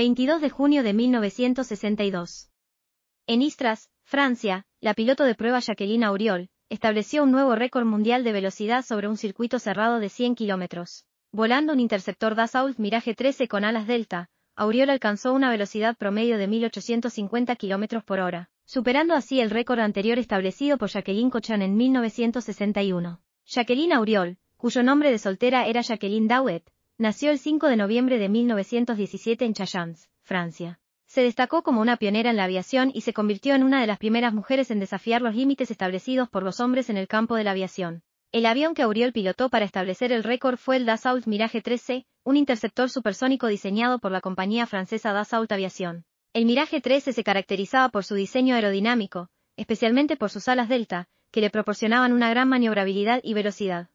22 de junio de 1962. En Istras, Francia, la piloto de prueba Jacqueline Auriol, estableció un nuevo récord mundial de velocidad sobre un circuito cerrado de 100 kilómetros. Volando un interceptor Dassault Mirage 13 con alas delta, Auriol alcanzó una velocidad promedio de 1850 km por hora, superando así el récord anterior establecido por Jacqueline Cochan en 1961. Jacqueline Auriol, cuyo nombre de soltera era Jacqueline Dawet, Nació el 5 de noviembre de 1917 en Chayans, Francia. Se destacó como una pionera en la aviación y se convirtió en una de las primeras mujeres en desafiar los límites establecidos por los hombres en el campo de la aviación. El avión que Auriol pilotó para establecer el récord fue el Dassault Mirage 13, un interceptor supersónico diseñado por la compañía francesa Dassault Aviation. El Mirage 13 se caracterizaba por su diseño aerodinámico, especialmente por sus alas delta, que le proporcionaban una gran maniobrabilidad y velocidad.